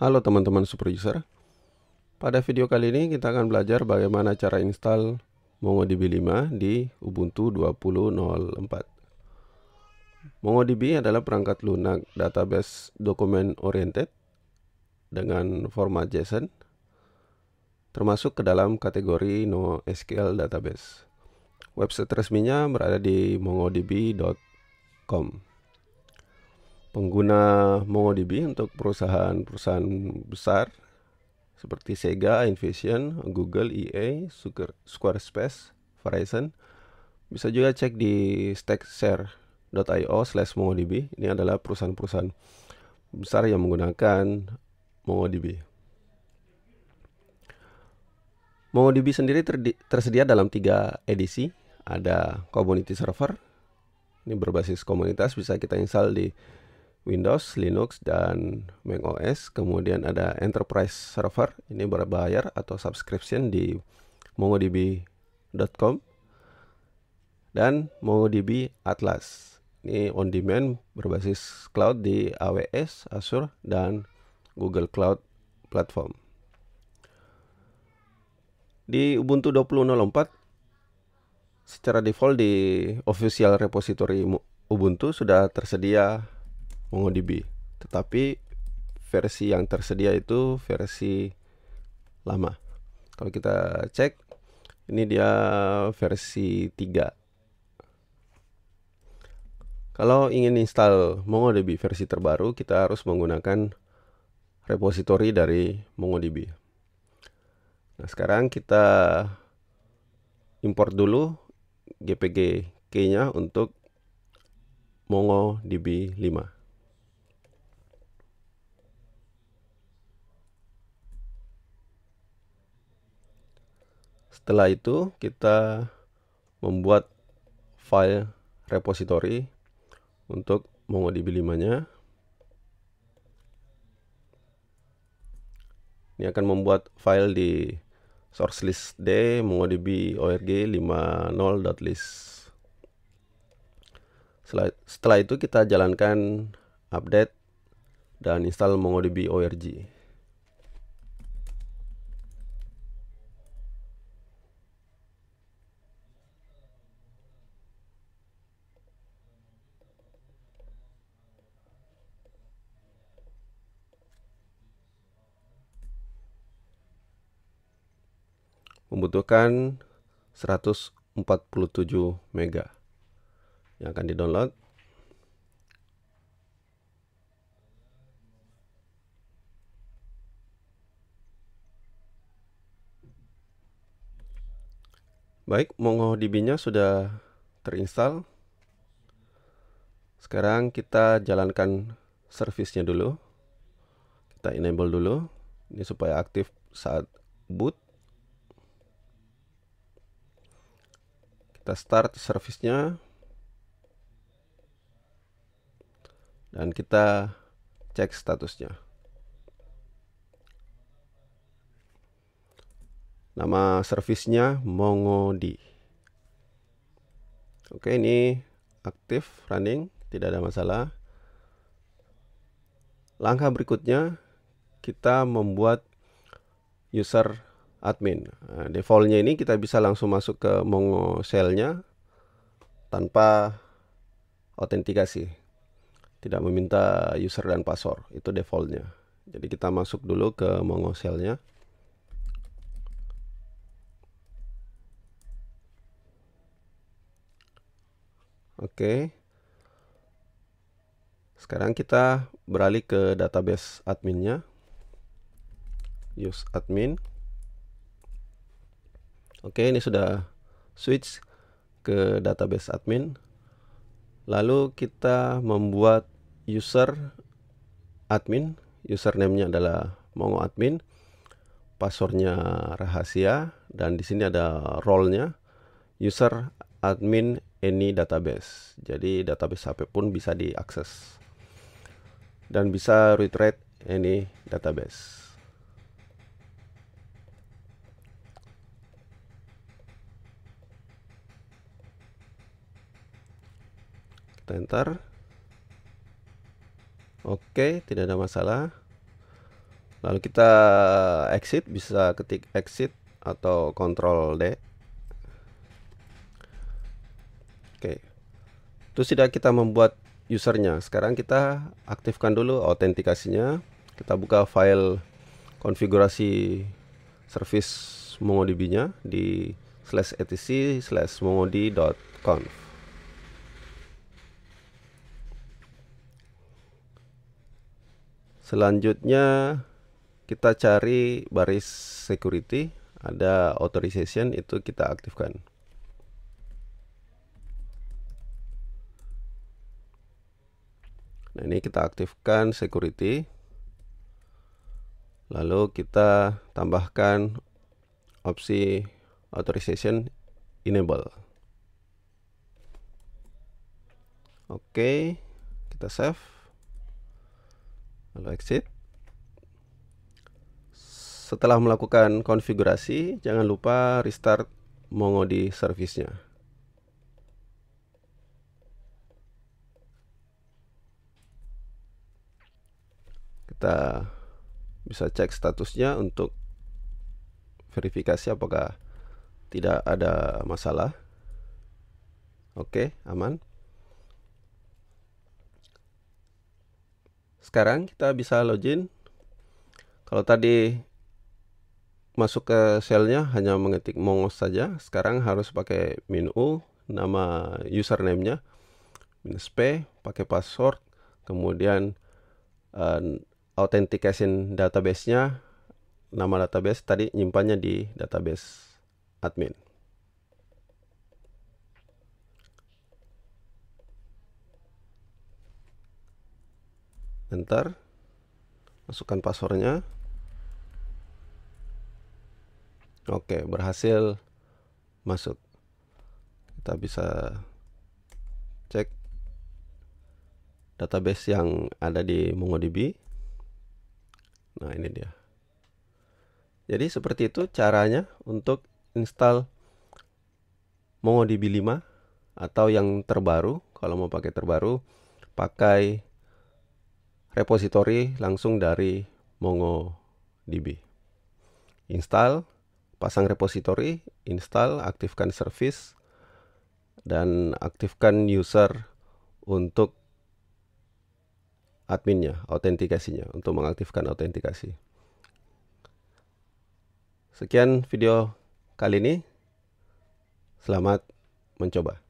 Halo teman-teman super user Pada video kali ini kita akan belajar bagaimana cara install MongoDB 5 di Ubuntu 20.04 MongoDB adalah perangkat lunak database dokumen oriented dengan format JSON termasuk ke dalam kategori NoSQL database. Website resminya berada di mongodb.com pengguna MongoDB untuk perusahaan-perusahaan besar seperti Sega, Invision, Google, EA, Squarespace, Verizon. Bisa juga cek di stackshare.io slash MongoDB. Ini adalah perusahaan-perusahaan besar yang menggunakan MongoDB. MongoDB sendiri tersedia dalam tiga edisi. Ada Community Server, ini berbasis komunitas bisa kita install di Windows, Linux, dan Mac OS. Kemudian ada Enterprise Server, ini berbayar atau subscription di mongodb.com dan MongoDB Atlas. Ini on demand berbasis cloud di AWS, Azure, dan Google Cloud Platform. Di Ubuntu 20.04 secara default di official repository Ubuntu sudah tersedia MongoDB. Tetapi versi yang tersedia itu versi lama. Kalau kita cek ini dia versi 3. Kalau ingin install MongoDB versi terbaru, kita harus menggunakan repository dari MongoDB. Nah, sekarang kita import dulu GPG key-nya untuk MongoDB 5. setelah itu kita membuat file repository untuk MongoDB 5 ini akan membuat file di source list D MongoDB ORG 50.list setelah, setelah itu kita jalankan update dan install MongoDB ORG membutuhkan 147 mega yang akan didownload Baik, MongoDB-nya sudah terinstall. Sekarang kita jalankan servicenya dulu. Kita enable dulu. Ini supaya aktif saat boot. kita start servicenya dan kita cek statusnya nama servicenya mongodi oke ini aktif running tidak ada masalah langkah berikutnya kita membuat user admin. Eh, defaultnya ini kita bisa langsung masuk ke Mongo shell tanpa autentikasi. Tidak meminta user dan password, itu defaultnya. Jadi kita masuk dulu ke Mongo shell Oke. Sekarang kita beralih ke database adminnya. Use admin. Oke, ini sudah switch ke database admin. Lalu kita membuat user admin. Username-nya adalah mongo admin. Passwordnya rahasia dan di sini ada role-nya user admin any database. Jadi database HP pun bisa diakses dan bisa read write any database. enter oke tidak ada masalah lalu kita exit bisa ketik exit atau control D oke itu sudah kita membuat usernya sekarang kita aktifkan dulu autentikasinya kita buka file konfigurasi service mongodb nya di slash etc slash mongodb.conf Selanjutnya kita cari baris security, ada authorization itu kita aktifkan. Nah, ini kita aktifkan security. Lalu kita tambahkan opsi authorization enable. Oke, kita save lalu exit setelah melakukan konfigurasi jangan lupa restart mongodi servicenya. kita bisa cek statusnya untuk verifikasi apakah tidak ada masalah oke aman Sekarang kita bisa login. Kalau tadi masuk ke selnya hanya mengetik mongos saja. Sekarang harus pakai min u, nama username-nya, minus p, pakai password, kemudian uh, authentication database-nya, nama database tadi nyimpannya di database admin. enter masukkan passwordnya oke berhasil masuk kita bisa cek database yang ada di MongoDB nah ini dia jadi seperti itu caranya untuk install MongoDB 5 atau yang terbaru kalau mau pakai terbaru pakai repository langsung dari MongoDB. Install, pasang repository, install, aktifkan service, dan aktifkan user untuk adminnya, autentikasinya, untuk mengaktifkan autentikasi. Sekian video kali ini. Selamat mencoba.